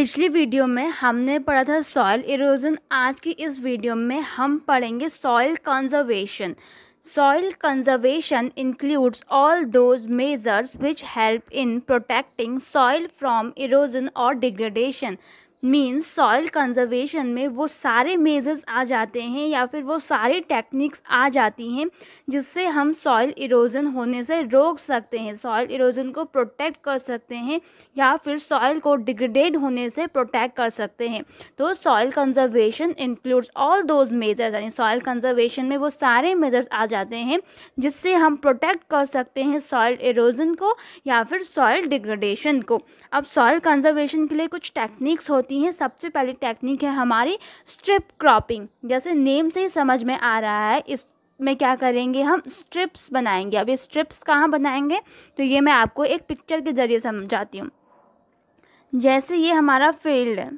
पिछली वीडियो में हमने पढ़ा था सॉइल इरोजन आज की इस वीडियो में हम पढ़ेंगे soil conservation soil conservation includes all those measures which help in protecting soil from erosion और डिग्रेडेशन मीन्स सॉइल कंजर्वेशन में वो सारे मेजर्स आ जाते हैं या फिर वो सारे टेक्निक्स आ जाती हैं जिससे हम सॉइल इरोजन होने से रोक सकते हैं सॉइल इरोजन को प्रोटेक्ट कर सकते हैं या फिर सॉइल को डिग्रेडेड होने से प्रोटेक्ट कर सकते हैं तो soil conservation includes all those measures यानी सॉइल कंजर्वेशन में वो सारे मेजर्स आ जाते हैं जिससे हम प्रोटेक्ट कर सकते हैं सॉइल इरोजन को या फिर सॉइल डिग्रेडेशन को अब सॉइल कंजर्वेशन के लिए कुछ टेक्निक्स होती होती हैं सबसे पहली टेक्निक है हमारी स्ट्रिप क्रॉपिंग जैसे नेम से ही समझ में आ रहा है इस में क्या करेंगे हम स्ट्रिप्स बनाएंगे अब ये स्ट्रिप्स कहाँ बनाएंगे तो ये मैं आपको एक पिक्चर के ज़रिए समझाती हूँ जैसे ये हमारा फील्ड है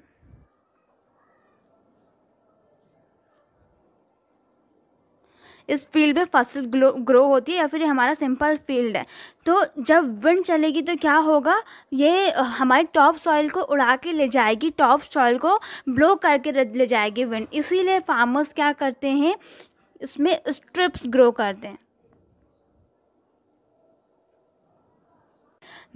इस फील्ड में फसल ग्रो होती है या फिर हमारा सिंपल फील्ड है तो जब विंड चलेगी तो क्या होगा ये हमारे टॉप सॉइल को उड़ा के ले जाएगी टॉप सॉइल को ब्लो करके ले जाएगी विंड इसीलिए फार्मर्स क्या करते हैं इसमें स्ट्रिप्स ग्रो करते हैं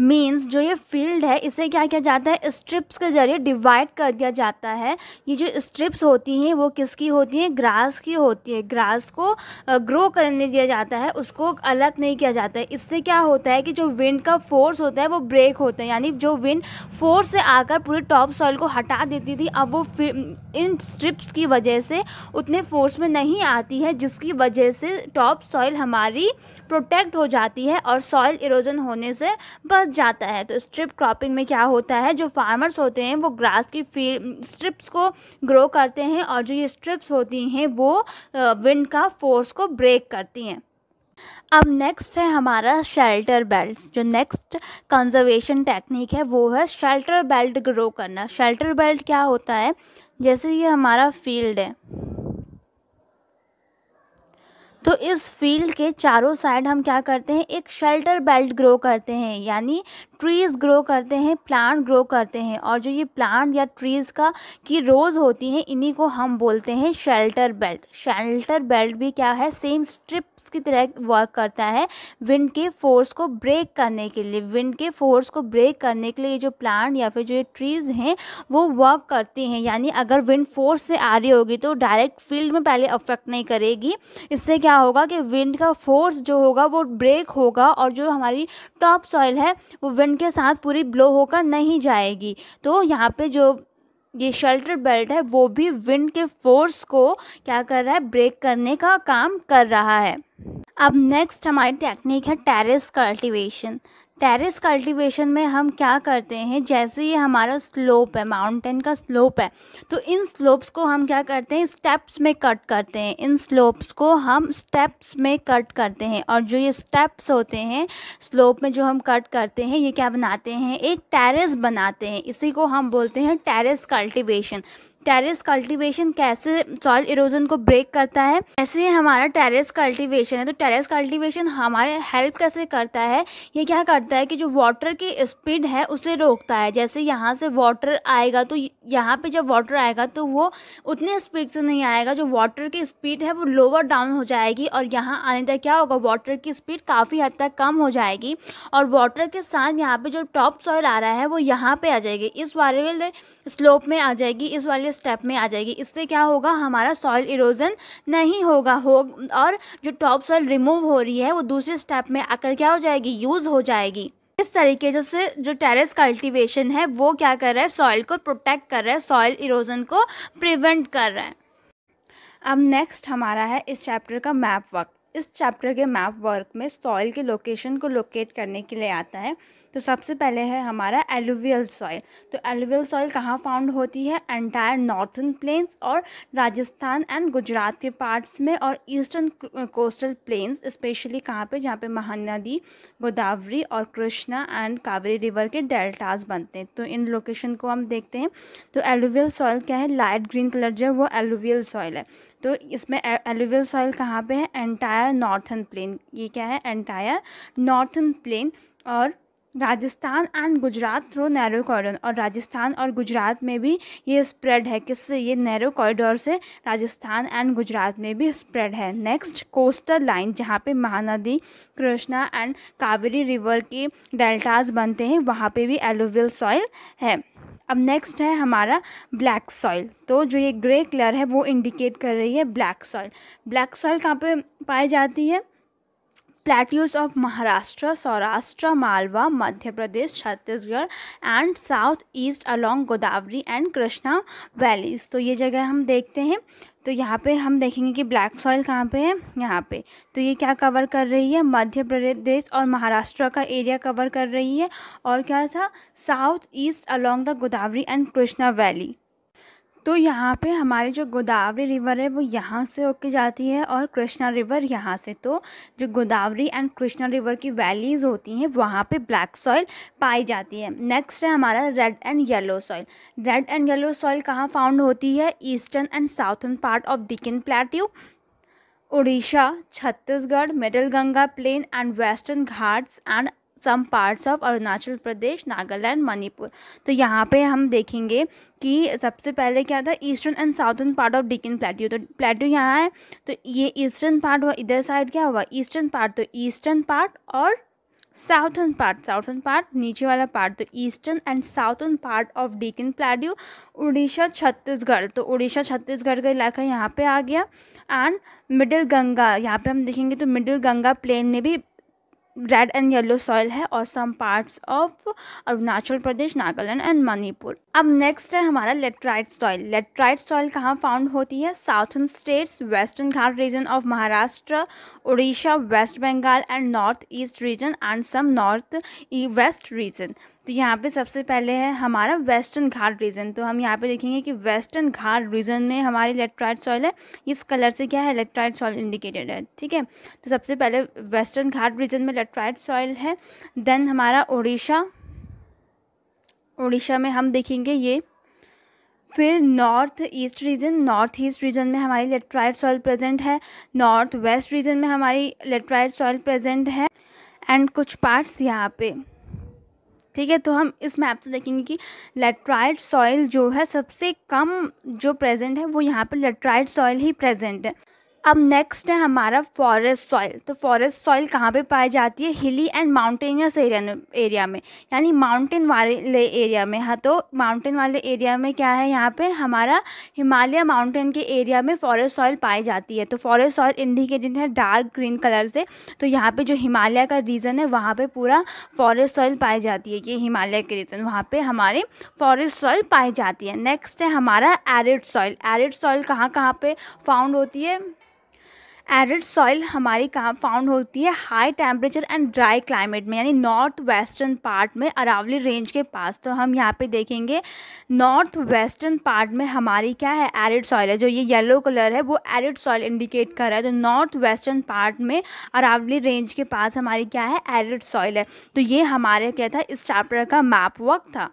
मीन्स जो ये फील्ड है इसे क्या किया जाता है स्ट्रिप्स के जरिए डिवाइड कर दिया जाता है ये जो स्ट्रिप्स होती हैं वो किसकी होती हैं ग्रास की होती है ग्रास को ग्रो करने दिया जाता है उसको अलग नहीं किया जाता है इससे क्या होता है कि जो विंड का फोर्स होता है वो ब्रेक होता है यानी जो विंड फोर्स से आकर पूरे टॉप सॉइल को हटा देती थी अब वो इन स्ट्रिप्स की वजह से उतने फोर्स में नहीं आती है जिसकी वजह से टॉप सॉइल हमारी प्रोटेक्ट हो जाती है और सॉइल इरोजन होने से बच फंस जाता है तो स्ट्रिप क्रॉपिंग में क्या होता है जो फार्मर्स होते हैं वो ग्रास की फील स्ट्रिप्स को ग्रो करते हैं और जो ये स्ट्रिप्स होती हैं वो विंड का फोर्स को ब्रेक करती हैं अब नेक्स्ट है हमारा शेल्टर बेल्ट जो नेक्स्ट कंजर्वेशन टेक्निक है वो है शेल्टर बेल्ट ग्रो करना शेल्टर बेल्ट क्या होता है जैसे ये हमारा फील्ड है तो इस फील्ड के चारों साइड हम क्या करते हैं एक शेल्टर बेल्ट ग्रो करते हैं यानी ट्रीज़ ग्रो करते हैं प्लांट ग्रो करते हैं और जो ये प्लांट या ट्रीज़ का की रोज़ होती हैं इन्हीं को हम बोलते हैं शेल्टर बेल्ट शेल्टर बेल्ट भी क्या है सेम स्ट्रिप्स की तरह वर्क करता है विंड के फोर्स को ब्रेक करने के लिए विंड के फोर्स को ब्रेक करने के लिए ये जो प्लांट या फिर जो ये ट्रीज़ हैं वो वर्क करती हैं यानी अगर विंड फोर्स से आ रही होगी तो डायरेक्ट फील्ड में पहले अफेक्ट नहीं करेगी इससे क्या क्या होगा कि विंड का फोर्स जो होगा वो ब्रेक होगा और जो हमारी टॉप सॉइल है वो विंड के साथ पूरी ब्लो होकर नहीं जाएगी तो यहाँ पे जो ये शेल्टर बेल्ट है वो भी विंड के फोर्स को क्या कर रहा है ब्रेक करने का काम कर रहा है अब नेक्स्ट हमारी टेक्निक है टेरेस कल्टीवेशन टेरेस कल्टीवेशन में हम क्या करते हैं जैसे ये हमारा स्लोप है माउंटेन का स्लोप है तो इन स्लोप्स को हम क्या करते हैं स्टेप्स में कट करते हैं इन स्लोप्स को हम स्टेप्स में कट करते हैं और जो ये स्टेप्स होते हैं स्लोप में जो हम कट करते हैं ये क्या बनाते हैं एक टेरेस बनाते हैं इसी को हम बोलते हैं टेरेस कल्टिवेशन टेरेस कल्टीवेशन कैसे सॉइल इरोजन को ब्रेक करता है ऐसे ही हमारा टेरेस कल्टीवेशन है तो टेरेस कल्टीवेशन हमारे हेल्प कैसे करता है ये क्या करता है कि जो वाटर की स्पीड है उसे रोकता है जैसे यहाँ से वाटर आएगा तो यहाँ पे जब वाटर आएगा तो वो उतनी स्पीड से नहीं आएगा जो वाटर की स्पीड है वो लोअर डाउन हो जाएगी और यहाँ आने तक क्या होगा वाटर की स्पीड काफ़ी हद तक कम हो जाएगी और वाटर के साथ यहाँ पर जो टॉप सॉइल आ रहा है वो यहाँ पर आ जाएगी इस वाले स्लोप में आ जाएगी इस वाले स्टेप में आ जाएगी इससे क्या होगा हमारा सॉइल इरोजन नहीं होगा हो और जो टॉप सॉइल रिमूव हो रही है वो दूसरे स्टेप में आकर क्या हो जाएगी यूज़ हो जाएगी इस तरीके जो से जो टेरेस कल्टीवेशन है वो क्या कर रहा है सॉइल को प्रोटेक्ट कर रहा है सॉइल इरोजन को प्रिवेंट कर रहा है अब नेक्स्ट हमारा है इस चैप्टर का मैप वर्क इस चैप्टर के मैप वर्क में सॉइल के लोकेशन को लोकेट करने के लिए आता है तो सबसे पहले है हमारा एलुवियल सॉइल तो एलुवियल सॉइल कहाँ फाउंड होती है एंटायर नॉर्थन प्लेन्स और राजस्थान एंड गुजरात के पार्ट्स में और ईस्टर्न कोस्टल प्लेन्स स्पेशली कहाँ पे जहाँ पे महानदी गोदावरी और कृष्णा एंड कावेरी रिवर के डेल्टाज बनते हैं तो इन लोकेशन को हम देखते हैं तो एलुवियल सॉइल क्या है लाइट ग्रीन कलर जो है वो एलुवियल सॉइल है तो इसमें एलुवियल सॉइल कहाँ पे है एंटायर नॉर्थन प्लेन ये क्या है एंटायर नॉर्थन प्लेन और Rajasthan and Gujarat through narrow corridor और राजस्थान और गुजरात में भी ये स्प्रेड है किससे ये नैरो कॉरिडोर से राजस्थान एंड गुजरात में भी स्प्रेड है नेक्स्ट कोस्टल लाइन जहाँ पे महानदी कृष्णा एंड कावेरी रिवर के डेल्टाज बनते हैं वहाँ पे भी एलोवियल सॉइल है अब नेक्स्ट है हमारा ब्लैक सॉइल तो जो ये ग्रे कलर है वो इंडिकेट कर रही है ब्लैक सॉइल ब्लैक सॉइल कहाँ पे पाई जाती है plateaus of Maharashtra Saurashtra Malwa Madhya Pradesh Chhattisgarh and south east along Godavari and Krishna valleys तो ये जगह हम देखते हैं तो यहाँ पे हम देखेंगे कि ब्लैक सॉइल कहाँ पे है यहाँ पे तो ये क्या कवर कर रही है मध्य प्रदेश और महाराष्ट्र का एरिया कवर कर रही है और क्या था south east along the Godavari and Krishna valley तो यहाँ पे हमारी जो गोदावरी रिवर है वो यहाँ से होके जाती है और कृष्णा रिवर यहाँ से तो जो गोदावरी एंड कृष्णा रिवर की वैलीज़ होती हैं वहाँ पे ब्लैक सॉइल पाई जाती है नेक्स्ट है हमारा red and yellow soil red and yellow soil कहाँ फाउंड होती है eastern and southern part of Deccan plateau Orissa Chhattisgarh middle Ganga plain and western Ghats and some parts of Arunachal Pradesh Nagaland Manipur तो यहाँ पे हम देखेंगे कि सबसे पहले क्या था eastern and southern part of Deccan plateau तो प्लेट्यू यहाँ है तो ये ईस्टर्न पार्ट हुआ इधर साइड क्या हुआ ईस्टर्न पार्ट तो ईस्टर्न पार्ट और साउथर्न पार्ट साउथर्न पार्ट नीचे वाला पार्ट तो eastern and southern part of Deccan plateau Orissa Chhattisgarh तो उड़ीसा छत्तीसगढ़ का इलाका यहाँ पे आ गया एंड मिडिल गंगा यहाँ पे हम देखेंगे तो मिडिल गंगा प्लेन ने भी रेड एंड येलो सॉइल है और some parts of Arunachal Pradesh Nagaland and Manipur अब नेक्स्ट है हमारा लेट्राइट सॉइल लेट्राइट सॉइल कहाँ फाउंड होती है southern states western Ghat region of Maharashtra Orissa west Bengal and north east region and some north ई वेस्ट रीजन तो यहाँ पे सबसे पहले है हमारा वेस्टर्न घाट रीजन तो हम यहाँ पे देखेंगे कि वेस्टर्न घाट रीजन में हमारी इलेक्ट्राइड सॉइल है इस कलर से क्या है इलेक्ट्राइड सॉइल इंडिकेटेड है ठीक है तो सबसे पहले वेस्टर्न घाट रीजन में इलेक्ट्राइड सॉइल है देन हमारा उड़ीसा उड़ीसा में हम देखेंगे ये फिर north east region north east region में हमारी इलेक्ट्राइट सॉइल प्रेजेंट है नॉर्थ वेस्ट रीजन में हमारी इलेक्ट्राइट सॉइल प्रेजेंट है एंड कुछ पार्ट्स यहाँ पे ठीक है तो हम इस मैप से देखेंगे कि लेट्राइड सॉइल जो है सबसे कम जो प्रेजेंट है वो यहाँ पर लेट्राइड सॉइल ही प्रेजेंट है अब नेक्स्ट है हमारा फॉरेस्ट सॉइल तो फॉरेस्ट सॉइल कहाँ पे पाई जाती है हिली एंड माउंटेनियस एरिया एरिया में यानी माउंटेन वाले एरिया में हाँ तो माउंटेन वाले एरिया में क्या है यहाँ पे हमारा हिमालय माउंटेन के एरिया में फॉरेस्ट सॉइल पाई जाती है तो फॉरेस्ट सॉइल इंडिकेटेड है डार्क ग्रीन कलर से तो यहाँ पर जो हिमालय का रीजन है वहाँ पर पूरा फॉरेस्ट सॉइल पाई जाती है ये हिमालय के रीजन वहाँ पर हमारे फॉरेस्ट सॉइल पाई जाती है नेक्स्ट है हमारा एरिड सॉइल एरिड सॉइल कहाँ कहाँ पर फाउंड होती है एरिड सॉइल हमारी फाउंड होती है high temperature and dry climate में यानी नॉर्थ वेस्टर्न पार्ट में अरावली रेंज के पास तो हम यहाँ पे देखेंगे नॉर्थ वेस्टर्न पार्ट में हमारी क्या है एरिड सॉइल है जो ये येलो कलर है वो एरिड सॉइल इंडिकेट कर रहा है तो नॉर्थ वेस्टर्न पार्ट में अरावली रेंज के पास हमारी क्या है एरिड सॉइल है तो ये हमारे क्या था इस चैप्टर का मैप वर्क था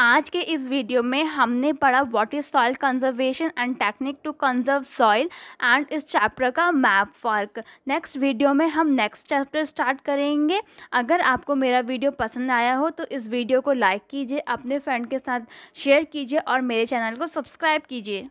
आज के इस वीडियो में हमने पढ़ा what is soil conservation and technique to conserve soil and इस चैप्टर का मैप वर्क नेक्स्ट वीडियो में हम नेक्स्ट चैप्टर स्टार्ट करेंगे अगर आपको मेरा वीडियो पसंद आया हो तो इस वीडियो को लाइक कीजिए अपने फ्रेंड के साथ शेयर कीजिए और मेरे चैनल को सब्सक्राइब कीजिए